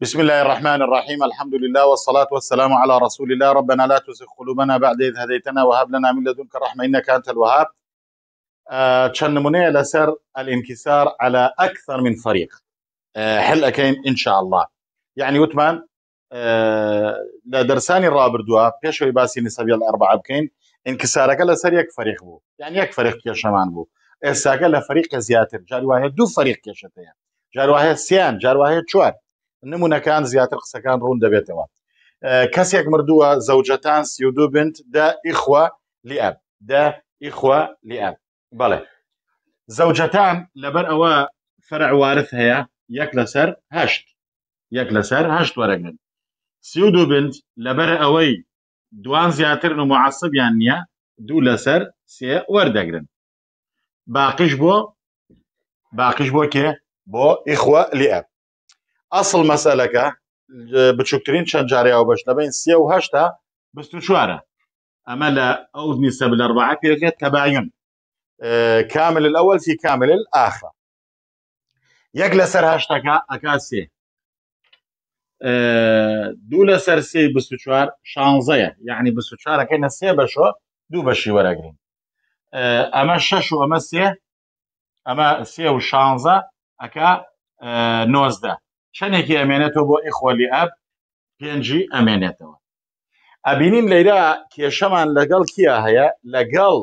بسم الله الرحمن الرحيم الحمد لله والصلاة والسلام على رسول الله ربنا لا تزغ قلوبنا بعد إذ هديتنا وهب لنا من لدنك الرحمة إنك أنت الوهاب آه كان نمونية لسر الانكسار على أكثر من فريق آه حل أكين إن شاء الله يعني وتمان آه لدرساني الرابردوا بيشوي باسي نسبي الأربعة بكين انكسارك لسر يك فريق بو يعني يك فريق كيشمان بو استاك لفريق زياتر جاري واحد دو فريق كيشتين جاري واحد سيان جاري واحد شوار نمونونەکان زیاتر قسەکان ڕوون دەبێتەوە کەسێک مردووە زەوجەتان سیودو بنت دە ئیخوا لیاب دە ئیخوا لیاب بەڵێ زەوجەتان لەبەر ئەوە فەرعوارت هەیە یەک لەسەر هەشت یەک لەسەر هەشت وەرەگن سیودو بنت لەبەر ئەوەی دوان زیاتر و مععسبیان نییە دوو لەسەر سێ وەردەگرن باقیش بۆ باقیش بۆ کێ بۆ ئیخوا لیاب اصل ئەسڵ مەسەلەکە بچووکترین چەند جاریاوە بەش دەبین سیە و هەشتا بست چوارە ئەمە لە ئەوزنی سەب لە ڕبع پێێت تەباین کامل آه، الأول في كامل الآخر یەک لەسەر هەشتەکە ئەکا سێ دوو لەسەر سێ چوار شانزەیە یعنی چارەکەی نە سێ بەشۆ دوو بەشی وەرەگرین ئەمە شەش و ئەمە سێ ئەمە سێ و شانزە ئەکا نوزده شەنێکی ئەمێنێتەوە بۆ ئیخۆلی ئەب پێنجی ئەمێنێتەوە ئەبینین لەیرا کێشەمان لەگەڵ کیا هەیە لەگەڵ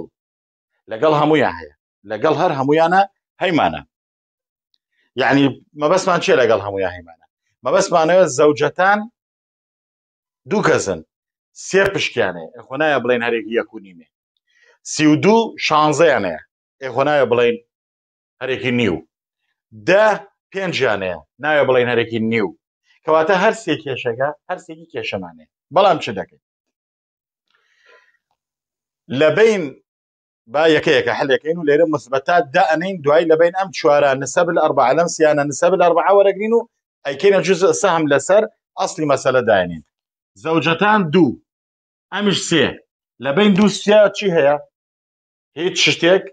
لەگەڵ هەمویان هەیە لەگەڵ هەر هەمویانە هەیمانە یعنی مەبەسمان چێ لەگەڵ هەمویان هەیمانە مەبەسمانەوە زەوجەتان دوو کەزن سێ پشکیانێ ئەخۆنایە بڵێن هەرێکی یەک و نیمێ سی و دوو شانزەیانەیە ئێخۆنایە بڵێن هەرێکی نیو ده پێنجیانەیە ناوێ بڵێن هەرێکی نیو کەواتە هەرسێ کێشەکە هەرسێکی کێشەمانێ بەڵام چ دەکەیت لە بین با یەکەیەکە هەلەکەین و لێرە مسبەتات دائنین دوای لە بین ئەم چوارە نسە ئەربع لەم سیانە نسە ئەربع وەرەگرین و ئەیکەینە جز سەهم لەسەر ئەاصلی مەسەلە داینین زەوجەتان دوو ئەمیش سێ لە بین دووسیا چی هەیە هیچ شتێک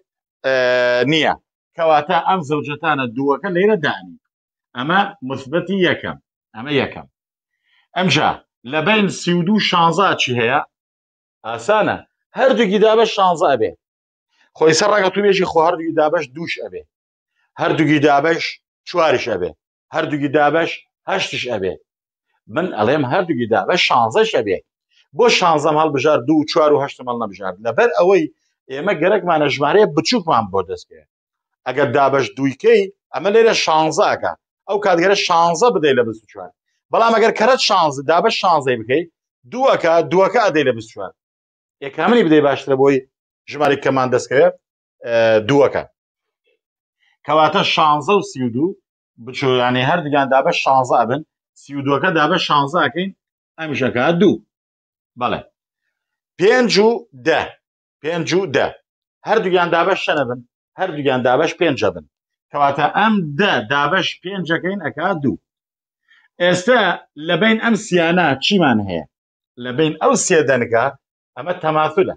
نییە کەواتە ئەم زەوجەتانە دووەکە لێرە دانی ئەمە مثبەتی یەکەم ئەمە یەکەم ئەمجا لە بین سی و دوو شانزا چی هەیە ئاسانە هەردووگی دابش شانزا بێ خۆی سەر ڕگە تو بێژی خۆ هەردووگی دابش دووش ئەبێ هەردووگی دابش چوارش ئەبێ هەردووگی دابش هەشتش ئەبێ من ئەڵێم هەردووگی دابش شانزەش ئەبێ بۆ شانزەم هەڵ بژار دو و چوار و هەشتمەڵ نەبژار لەبەر ئەوەی ئێمە گەرەکمانە ژمارەیە بچووکمان بۆ دەستکە ئەگەر دابش دویکەی ئەمە لێرە شانزە ئەگە ئەو کاتگەرە شانزە بدەی لە بست چوار بەڵام ئەگەر کەرت شانزە دابش شانزەی بکەیت دووەکە دووەکە ئەدەی لە بست چوار یەکامنی بدەی باشترە بۆی ژماری کەمان دەستکەوێت دووەکە کەواتە شانزە و سی دوو بچۆیانی هەر دیگان دابە شانزە بن سی دووەکە دابە شانزەکەین ئەمیشەکە دوو بەڵێ پێنج و ده پێنج و ده هەردوویان دابە شەنە بن هەردووگیان دابش پێنجە بن کەواتە ئەم دە دابش پێنجەکەین ئەک دوو ئێستا لەبین ئەم سیانە چیمان هەیە لەبین ئەو سێ دەنگە ئەمە تەماسولە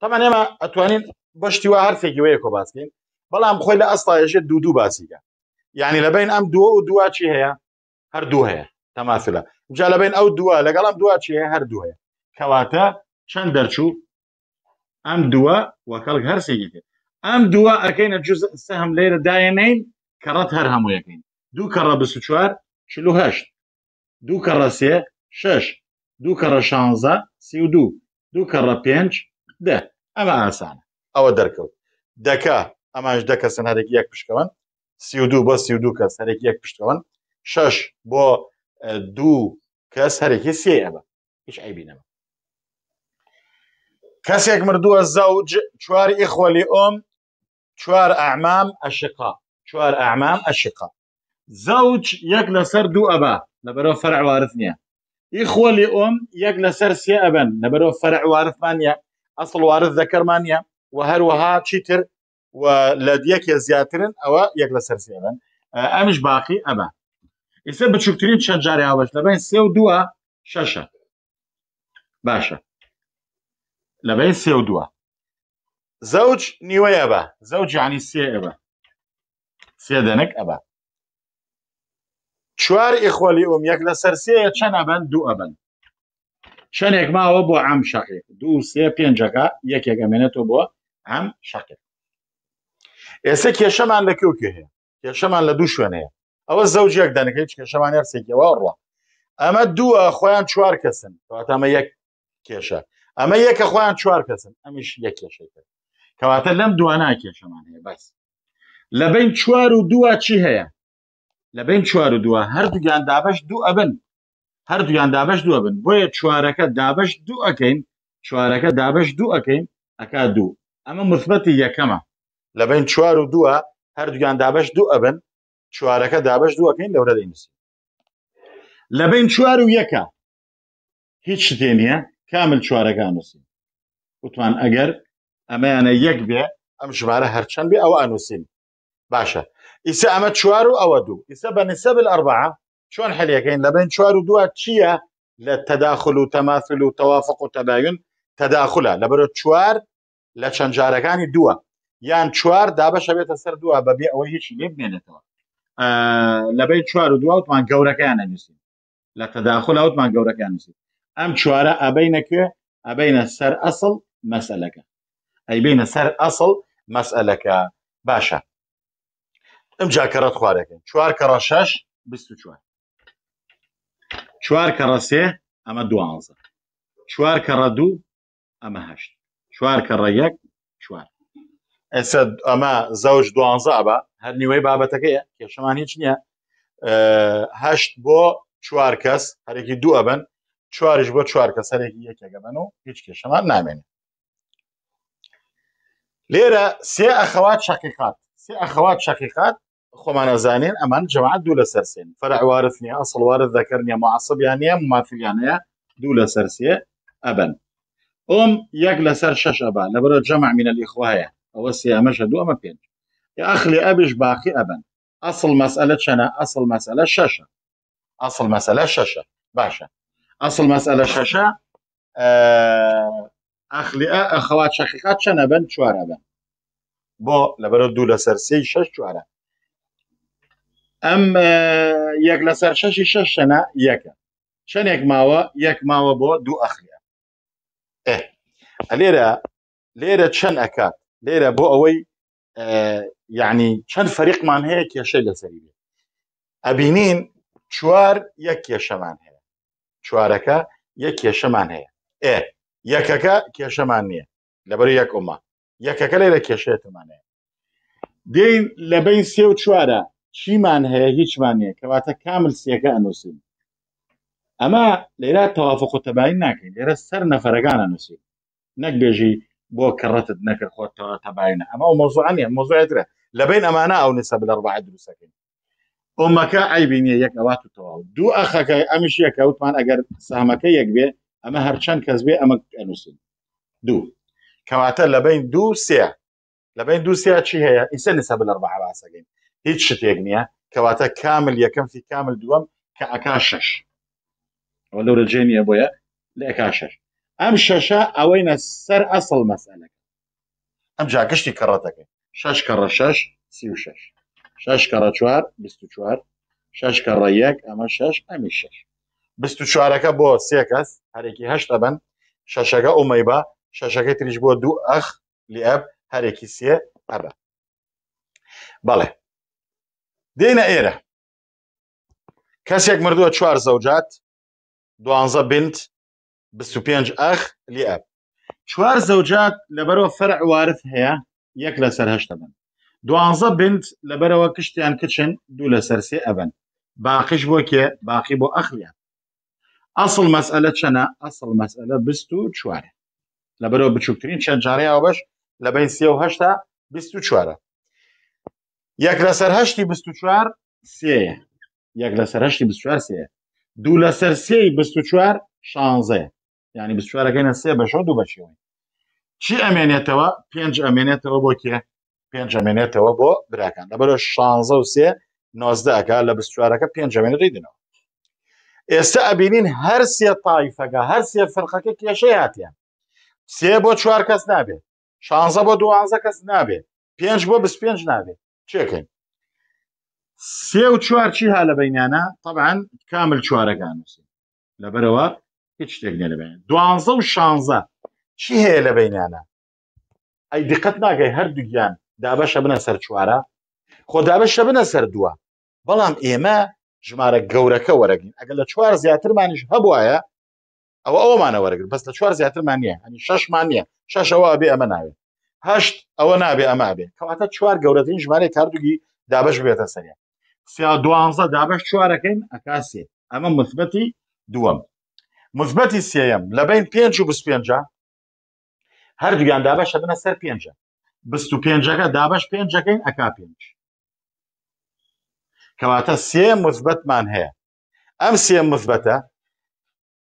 تەمان ئێمە ئەتوانین بەشتی وا هەرسێکی وەیە کۆ باسکەین بەڵام خۆی لە ئەستاایشێت دوو دوو باسیگە یعنی لەبین ئەم دووە و دواچی هەیە هەردوو هەیە تەماسلە جا لەبین ئەو دووە لەگەڵام دواچی هەیە هەردوو هەیە کەواتە چەند دەرچوو ئەم دووە وەکەڵ هەرسێکی ئەم دووە ئەەکەینە سە هەم لێرە داەنین کەڕەت هەر هەموویەکەین دوو کەڕە بس چوار چهشت دوو کەڕە سێ شش دوو کەڕە شانزە سی و دوو دوو کەڕە پێنج دە ئەمە ئاسانە ئەوە دەرکەوت دەکا ئەماش دەکە سەنەرێک یەک پشکەوەن سی و دوو بۆ سی و دوو کەس هەرێک یەک پشتەوەن شش بۆ دوو کەس هەرێکی سێ ئەمە هیچ ئەیبینەوە کەسێک مردووە زەوج چوار ئیخۆلی ئۆم چوار اعمام ئەشقا چوار اعمام ئەشقا زوج یەک لەسەر دو ابا نبرو فرع وارثنيا اخوة لأم لێ ئۆم سي ابا نبرو فرع وارث مانيا اصل وارث ذكر مانيا و وها تشيتر ولديك یەکێ زیاترن ئەوە یەک لەسەر سێ ئەبەن ئەمش باقی ئەبە ئێستا بچووکترین چەند جاری هاوەش لەبەن سێ و دووە شەشە باشە لەبەن زەوج نیوە ئەبە زەوج ینی سێ ئەبە سێ دەنک ئەبە چوار ئیخۆلی ئۆم یەک لەسەر سێە چەند ئەبەن دوو ئەبن چەندێک ماوە بۆ ئەم شەقێک دوو سێ پێنجەکە یەکێکەمێنێتەوە بۆ ئەم شەقێک ئێستا کێشەمان لە کەوکە هەیە کێشەمان لە دوو شوێنەیە ئەوە زەوج یەک دەنەکە هیچ کێشەمان یارسێکەوە ڕوە ئەمە دووە خۆیان چوار کەسن ئەمە یەک کێشە ئەمە یەکە خۆیان چوار کەسن ئەمیش یەک کێشەکە کەواتە لەم دوانە کێشەمان هەیە باس لە بین چوار و دووە چی هەیە لە بین چوار و دووە هەردووگیان دابش دوو ئەبن هەردوویان دابش دووە بن بۆیە چوارەکە دابش دوو ئەەکەین چوارەکە دابش دوو ئەەکەین ئەک دوو ئەمە مثبەتی یەکەمە لە بین چوار و دووە هەردووگیان دابش دوو ئەبن چوارەکە دابش دووەکەین لەورە دەینوسی لە بین چوار و یەکە هیچ شتێنە کامل چوارەکان نووسی وتمان ئەگەر ئەمەیانە یەک بێ ئەم ژمارە هەرچەند بێ ئەوە ئەنووسین باشە ئیسا ئەمە چوار و ئەوە دوو ئیسا بە نسەب ئەربعە چۆن هەلەکەین لەبین چوار و دووە چییە لە تەداخل و تەماسل و تەوافق و تەداون تەداخلە لەبەرە چوار لە چەند جارەکانی دووە یان چوار دابەشە بێتە سەر دووە بەبێ ئەوە هیچ لێ بێنێتەوە لەبەی چوار و دووەوتمان گەورەکەیان نووسین لە تەداخل ئەوتمان گەورەکان نووسین ئەم چوارە ئەبینەکە ئەبینە سەر ئەسڵ مەسەلەکە ئەیبینە سەر ئەسڵ مەسئلەکە باشە ئەم جاکەڕەت خوارەکەن چوار کەڕە شش بیست و چوار چوار کەڕە سێ ئەمە دوانزە چوار کەڕە دوو ئەمە هەشت چوار کەڕە یەک چوار ئێستا ئەمە زەوج دوانزە ئەبە هەر نیوەی بابەتەکەیە کێشەمان هیچ نییە هەشت بۆ چوار کەس هەرێکی دوو ئەبن چوارش بۆ چوار کەس هەرێکی یەکێگەبن و هیچ کێشەمان نامێنێت ليرة سي أخوات شقيقات سي أخوات شقيقات أخو ما نزانين أمان جماعة دولة سرسين فرع وارثني أصل وارث ذكرني معصب يعني مماثل يعني دولة سرسية أبن أم يقل سر شش أبا لبرد جمع من الإخوة أو سي مشهد وما بين يا أخلي أبش باقي أبن أصل مسألة شنا أصل مسألة شاشة أصل مسألة شاشة باشا أصل مسألة شاشة آه، ئەخلیە ئەخڵات شەقیقات چەنە بن چوارە بن بۆ لەبەرە دوو لە سەر سی شش چوارە ئەم یەک لە سەر شەشی شش شەنە یەکە چەندێک ماوە یەک ماوە بۆ دوو ئەخلیە لێرە لێرە چەند ئەکات لێرە بۆ ئەوەی یعنی چەند فەریقمان هەیە کێشەی لەسەری بێت ئەبینین چوار یەک کێشەمان هەیە چوارەکە یەک کێشەمان هەیە ئێ یەکەکە کێشەمان نییە لەبەر یەکۆمە یەکەکە لێرە کێشێتمانەیە دێین لە بین سێ و چوارە چیمان هەیە هیچمان نیە کەواتە کامل سیەکە ئەنووسین ئەمە لێرا تەوافق و تەباین ناکەین لێرە سەر نەفرەکان ئەنووسین نەک بێژی بۆ کەڕەتت نەکرد خۆتەوە تەباینە ئەمە مۆزوعانە مۆزوعێترە لە بین ئەمانە ئەو نسە بە ڕبع دروستەکەین ئۆمەکە ئایبینە یەک ئەوات و تەواو دوو ئەخەکە ئەمیش یەکەوتمان ئەگەر سامەکە یەک بێ ئەمە هەرچەند کەس بێ ئەمە ئەنووسین دوو کەواتە لە بین دوو سێ لە بین دوو سیا چی هەیە ئیسە لەسە بلەربە حواسەگەین هیچ شتێک نییە کەواتە کامل یەکەم فی کامل دووەم کە ئەکا شش ئەو لەورە جێنیە بۆیە لە ئەکا شش ئەم شەشە ئەوەی نە سەر ئەسڵ مەسەلەکە ئەم جا گشتی کەڕەتەکەی شش کەڕە شش سی و شش شش کەڕە چوار بیست و چوار شش کەڕە یەک ئەمە شش ئەمی شش بیست و چوارەکە بۆ سێ کەس هەرێکی هەشتا بن شەشەکە ئۆمەیبا شەشەکە تریش بۆ دوو ئەخ لیاب هەرێکی سێ ئەرە بەڵێ دێنە ئێرە کەسێک مردووە چوار زەوجات دوانزە بنت پێنج ئەخ لیاب چوار زەوجات لەبەرەوە فەرع وارف هەیە یەک لەسەر هەشتا بن دوانزە بنت لەبەرەوە کشتیان کچن دوو لەسەر سێ ئەبن باقیش بۆ کێ باقی بۆ ئەخلیان ئەسڵ مەسئلە چەنە ئەسڵ مەسئلە بیست و چوارە لەبەرەوە بچووکترین چەند جارەیە بەش لە بین سێ و هەشتا بیست و چوارە یەک لەسەر هەشتی بیست و چوار سێە یەک لەسەر هەشتی بیست چوار سێە دوو لەسەر سێی بیست و چوار شانزێ ینی بیست چوارەکەینە سێ بەشە دوو بەچیەوەی چی ئەمێنێتەوە پێنج ئەمێنێتەوە بۆ کێ پێنج ئەمێنێتەوە بۆ براکان لەبەرە شانزە و سێ نۆزدەکە لە بستوارەکە پێنجمێنەی دنەوە ئێستا ئەبینین هەر سێ تایفەکە هەر سێ فرقەکە کێشەی هااتیان سێ بۆ چوار کەس نابێت شانزە بۆ دوانزە کەس نابێت پێنج بۆ بس پێنج نابێت چێکەین سێ و چوار چی ها لە بینانە طبعاان کامل چوارەکان لەبەرەوە هیچ شتێک نە لە بین دوانزە و شانزە چی هەیە لە بینانە ئەی دقت ناگەی هەردووگیان دابەشە بنە سەر چوارە خۆ دابەشە بنە سەر دووە بەڵام ئێمە ژمارە گەورەکە وەرەگرین ئەگەر لە چوار زیاترمانیش هەبواە ئەو ئەومانە وەرەگر بەس لە چوار زیاترمان نیە ئەنی شەشمان نیە شش ئەوە بێ ئەمە ناوێت هەشت ئەوە نابێ ئەما بێ کەواتە چوار گەورەترین ژمارە تاردوگی دابش بێتە سەرە سیا دوانزە دابش چوارەکەین ئەکاسێ ئەمە مثبەتی دووەم مثبەتی سێم لە بین پێنج و پێنج هەردوویان دابش هەبنە سەر پێنجە پێنجەکە دابش پێنجەکەین ئەک پێنج کەواتە سێ مثبەتمان هەیە ئەم سێ مثبەتە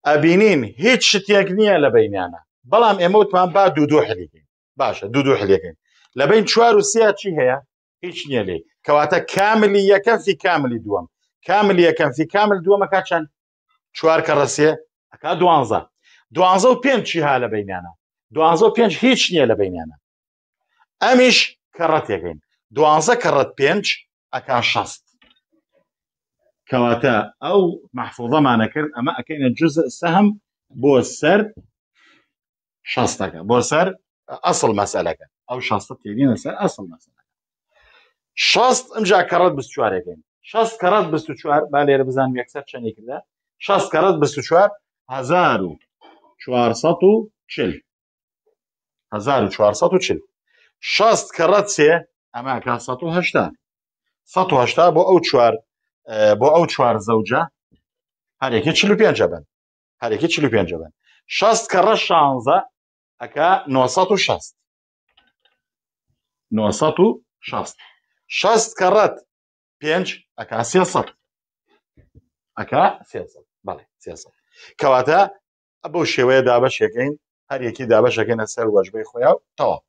ئەبینین هیچ شتێک نییە لە بینیانە بەڵام ئێمە وتمان با دوو دوو حلیکەین باشە دوو دوو حلەکەین لە بین چوار و سیا چی هەیە هیچ نییە لێ کەواتە کاملی یەکەم فی کاملی دووەم کاملی یەکەم فی کامل دووەمە کا چەند چوار کە ڕسیە ئەکا دوانزە دوانزە و پێنج چی ها لە بینیانە دوانزە و پێنج هیچ نییە لە بینیانە ئەمیش کەڕەتێکین دوانزە کەڕەت پێنج ئەکان شەست کەواتە ئەو محفوظەمانە کرد ئەمە ئەەکەینە جز سەهم بۆ سەر شەستەکە بۆ سەر ئەسڵ مەسەلەکە ئەو شاستە تێدینە سەر ئەسڵ مەسەلەکە شاست ئەمجا کەڕەت بست چوارەکەین شاست کەڕەت بست چوار با لێرە بزان یەکسەر چەندی کردە شاست کەڕەت بست چوار هزار و چوارسەد و چل هزار و چوارسەد و چل شاست کەڕەت سێ ئەمە کاسەد و هەشتا سەد و هەشتا بۆ ئەو چوار بۆ ئەو چوار زەوجە هەرێکی چ و پێ بن هەرێکی چ و پێ بن شست کە ڕە شانزە ئەکە 1960 1960 شست کە ڕەت پێنج ئەکە سێسەد ئەکە سێسەد بەڵێ سێسەد کەواتە بەو شێوەیە دابەشەکەین هەر یەکی دابەشەکەینە سەر وەژبەی خۆیان تەواو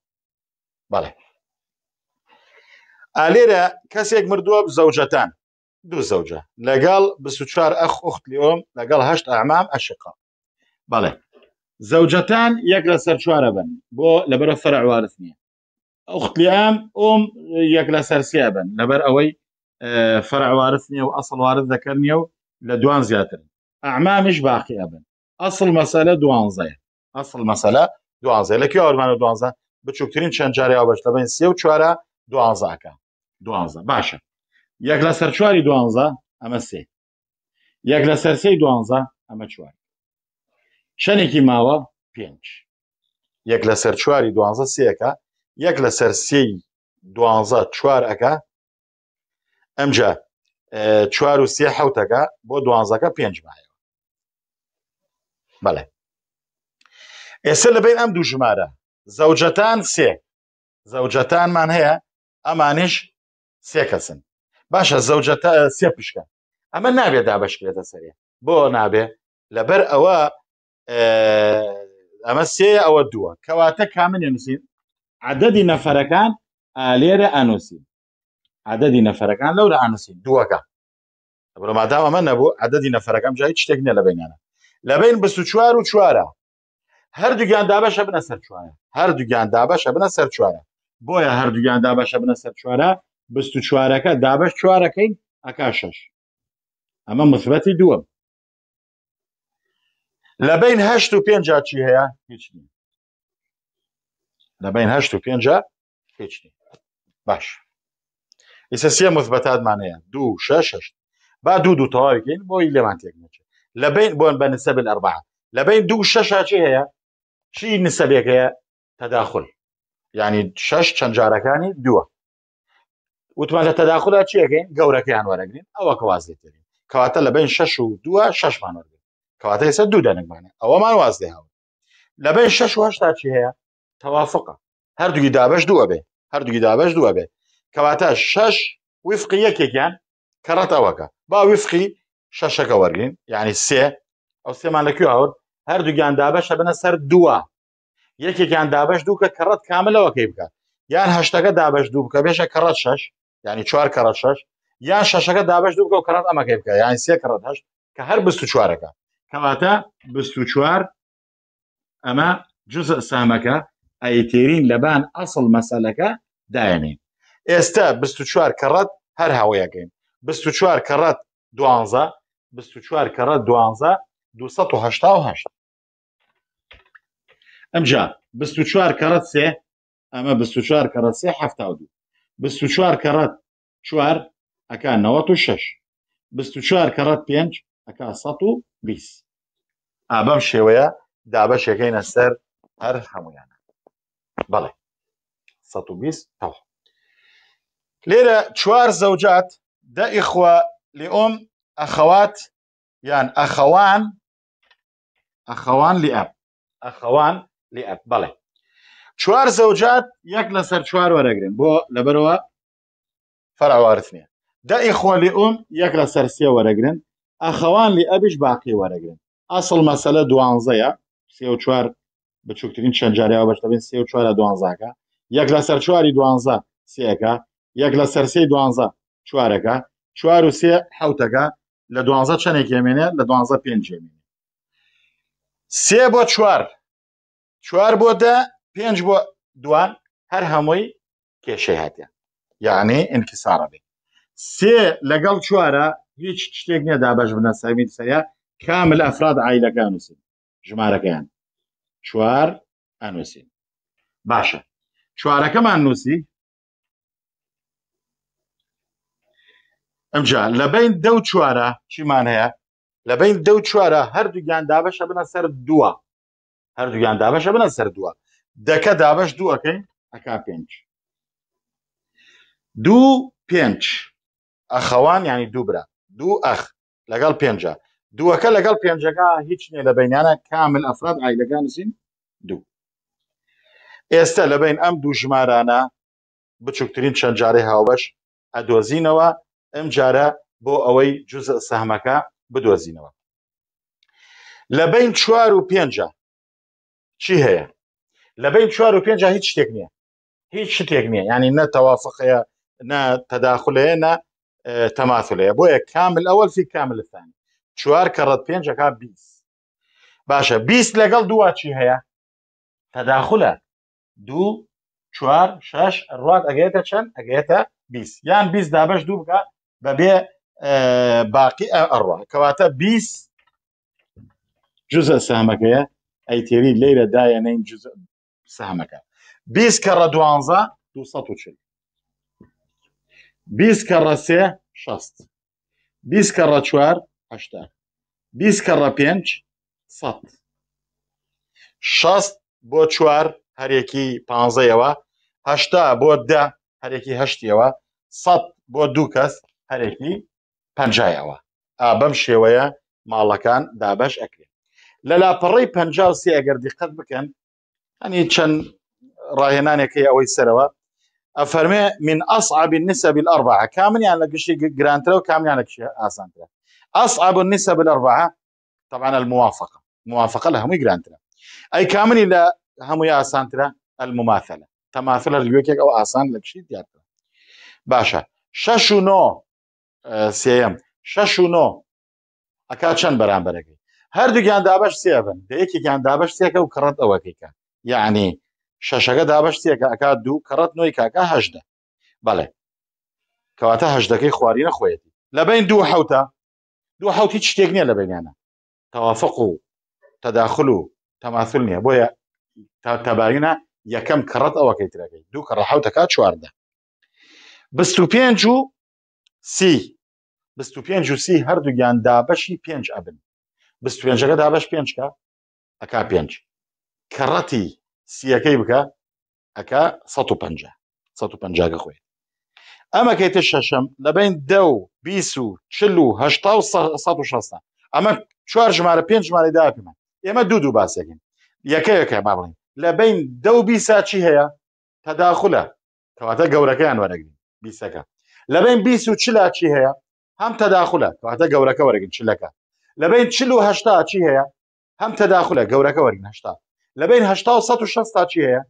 بەڵێ ئالێرە کەسێک مردووە زەوجەتان دوو زەوجە لەگەڵ چوار ئەخ ئوخت لۆم لەگەڵ هەشت ئامام عشقا بەڵێ زەوجەتان یەک لە سەر چوارە بن بۆ لەبەرە فەرعوارت نییە ئوختلیام ئۆم یەک لە سەرسییا بن لەبەر ئەوەی فەرعوارت نیە و ئەسڵ وارد دەکەن نیە و لە دوان زیاتر ئەعمامش باقی ئەبن ئەسڵ مەسەلە دوانزەیە ئەسڵ مەسەلە دوانزە لەکی ئەومانە دوانزە بچووکترین چەند جاریا بەش لە بین سێ و چوارە دوانزاکە دوانزە باشە یەک لە سەر چواری دوانزە ئەمە سێ یەک لە سەرسی دوانزە ئەمە چوار شەنێکی ماوە پێنج یەک لە سەر چواری دوانزە سەکە یەک لە سەر سی دوانزە چوارەکە ئەمجا چوار و سێ حوتەکە بۆ دوانزەکە پێنج مایەوە بەڵێ ئێستا لەبین ئەم دوو ژمارە زەوجەتان سێ زەوجەتانمان هەیە ئەمانش سێ کەسن باشە زەوجە سێ پشکە ئەمە نابێت دابشکرێتە سەرێ بۆ نابێ لەبەر ئەوە ئەمە سێ ئەوە دووە کەواتە کامنێ نووسین عدەدی نەفەرەکان لێرە ئەنووسین عدەدی نەفەرەکان لەورە ئەنووسین دووەکە بڕماداوە ئەمە نەبوو عدەدی نەفەرەکەم جای شتێک نیە لە بینانە لە بین بست و چوار و چوارە هەردووگیان دابەشە بنە سەر چوارە هەردووگیان دابەشە بنە سەر چوارە بۆیە هەردووگیان دابەشە بنە سەر چوارە بست و چوارەکە دابش چوارەکەی ئەک شش ئەمە مثبەتی دووەم لە بین هەشت و پێنج چی هەیە هیچ نی لە بین هەشت و پێنج هیچ نی باش ئیسە سێ مثبەتاتمانەیە دوو شش هەشت با دوو دوو تەواویکەین بۆی لێمان تێک نەچێت لە بین بۆن بە نسە بن ئەربعە لە بین دوو شش چی هەیە چی نسەبێک هەیە تەداخل یعنی شش چەند جارەکانی دووە وتمان لە تەداخدا چیەکەین گەورەکەیان وەرەگرین ئەوە کەواز لێترین کەواتە لە بین شش و دووە ششمان وەرگن کەواتە ئێستا دوو دەنگمانە ئەوەمان واز لێ هاون لە بین شش هشتا چی هەیە تەوافقە هەردووی دابش دووە بێ هەردووی دابش دووە بێ کەواتە شش وفقی یەکێکیان کەڕەتەوەکە با وفقی شەشەکە وەرگین یعنی سێ ئەو سێمان لەکوێ هاور هەردووگیان دابش بنە سەر دووە یەکێکیان دابش دوو کە کەڕەت کاملەوەکەی بکات یان هەشتەکە دابش دوو بکە بێشە کەڕەت شش ینی چوار کەڕە شش یان شەشەکە دابش دوو بکە و کەڕات ئەمەکەی بکە یان سێ کەڕەت هەشت کە هەر بست و چوارەکە کەواتە بست و چوار ئەمە جز سامەکە ئەیتێرین لەبان ئەسڵ مەسەلەکە داێنین ئێستا بست و چوار کەڕەت هەر هاوەیەکەین بست و چوار کەڕەت دوانزە بست و چوار کەڕەت دوانزە 1970 ئەمجا 24 کەڕەت سێ ئەمە 24 کەڕەت سێ هەفتا دوو بیست شوار كارات شوار چوار ئەکا نەوەت و شەش بیست و چوار کەڕەت پێنج ئەکا سەد و بیست ئا بەم شێوەیە دابەشەکەینە سەر هەر هەمویانە بەڵێ سەد و بیست تەوە لێرە چوار أخوان دە أخوان اخوان لأب یان چوار زەوجات یەک لەسەر چوار وەرەگرن بۆ لەبەرەوە فراوارت نیە دای خۆلی ئوم یەک لەسەر سێ وەرەگرن ئەخەوان لی ئەبیش باقی وەرەگرن ئاسڵ مەسەلە دوانزەیە سێ و چوار بچووکترین چەندجاریەوە بەشتەبێن سێ و چوارە دوانزاکە یەک لەسەر چواری دوانزە سێەکە یەک لە سەرسی دوانزە چوارەکە چوار و سێ حوتەکە لە دوانزە چەندێکێمێنێ لە دوانزە پێنجێمێنێ سێ بۆ چوار چوار بۆ دە پێنج بۆ دوان هەر هەمووی کێشەی هاتیە یعنی ئینکسسارە بێت سێ لەگەڵ چوارە هیچ شتێک نیە دابش بنە ساوی سەیە کامل ئەفراد عیلەکان نووسین ژمارەکەیان چوار ئەنووسین باشە چوارەکەمان نووسی ئەمجا لەبین دە و چوارە چیمان هەیە لەبین دە و چوارە هەردووگیان دابەشە بنە سەر دووە هەردووگیان دابەشە بنە سەر دووە دەکە دابش دوو ئەەکەین ئەکا پێنج دوو پێنج ئەخەوان ینی دووبرا دوو ئەخ لەگەڵ پێنجە دووەکە لەگەڵ پێنجەکە هیچ نێ لە بینیانە کامل ئەفراد ئایلەکان زیین دوو ئێستا لەبین ئەم دوو ژمارانە بچووکترین چەند جارێ هاوبەش ئەدۆزینەوە ئەم جارە بۆ ئەوەی جز سەهمەکە بدۆزینەوە لە بین چوار و پێنج چی هەیە لە بین چوار و پێنج هیچ شتێک نییە هیچ شتێک نییە ینی نە تەوافقەیە نە تەداخلەیە نە تەماثلەیە بۆیە کامل ئەوەل فی کاملستانی چوار کەڕەت پێنجەکە بیست باشە بیست لەگەڵ دواچی هەیە تەداخلە دوو چوار شش ڕات ئەگەێتە چەند ئەگەێتە بیست یان بیست دابش دوو بکە بەبێ باقی ئەڕوا کەواتە بیست جزە سامەکەیە ئەیتێری لێرە دایەنین سەمەکە بیست کەڕە دوانزە 240 بیست کەڕە سێ شەست بیست کەڕە چوار هەشتا بیست کەڕە پێنج سەد شەست بۆ چوار هەرێکی پانزەیەوە هەشتا بۆ دە هەرێکی هەشتیەوە سەد بۆ دوو کەس هەرێکی پەنجایەوە بەم شێوەیە ماڵەکان دابش ئەکرێت لە لاپەڕی پ سێ ئەگەر دیقەت بکەن ئەنی يعني چەند كي اوي سروا افرمي من اصعب النسب الأربعة يعني لك شيء جرانتر وكامل يعني لك شيء اسانتر أصعب النسب الأربعة طبعا الموافقة موافقة لها مي جرانترا أي كامل الى هم يا أسانترا المماثلة تماثل اليوكيك أو أسان لك شيء دياترا باشا ششو نو آه، سيام ششو نو اكاشن چند بران هر دو گیان دابش سیابن ده یکی گیان دابش سیاکه و کرد اوکی یعنی شەشەکە دابشتێکە ئەک دوو کەڕەت نوۆی کاکە هەشدە بەڵێ کەواتە هەشدەکەی خواری نەخۆیەتی لە بین دوو حوتە دوو حوتی شتێک نییە لە بینیانە تەوافق و تەداخل و تەماسل نییە بۆیە تەباینە یەکەم کەڕەت ئەوەکەی ترەکەی دوو کەڕە حوتەکە چواردە بست و پێنج و سی بست و پێنج و سی هەردووگیان دابەشی پێنج ئەبن بست پێنجەکە دابش پێنجکە ئەک پێنج کەڕەتی سیەکەی بکە ئەکە 150 150 خۆی ئەمەکەیتە شەشم لەبین دە و بیس و چل و هشتا و 16 ئەمە چوار ژمارە پێنج ژمارە داپیمان ئێمە دوو دوو باسێکین یەکە یەکە ما بڵین لە بین دە و بیسا چی هەیە تەداخلە کەواتە گەورەکەیان وەرەگرین بیسەکە لە بین بیس و چلا چی هەیە هەم تەداخلە کەواتە گەورەکە وەرەگرن چلەکە لە بین چل و هشتا چی هەیە هەم تەداخلە گەورەکە وەرگن هشتا لە بین 1960 تا چیەیە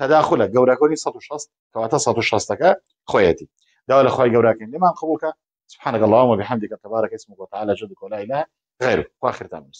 تەداخلە گەورەکەنی 1960 کەواتە 1960ەکە خۆیەتی داوا لە خۆی گەوراکەین لێمان قبولکە سبحانك اللهم وبحمدك تبارك اسمك وتعالى جدك ولا اله غيرك واخر تامس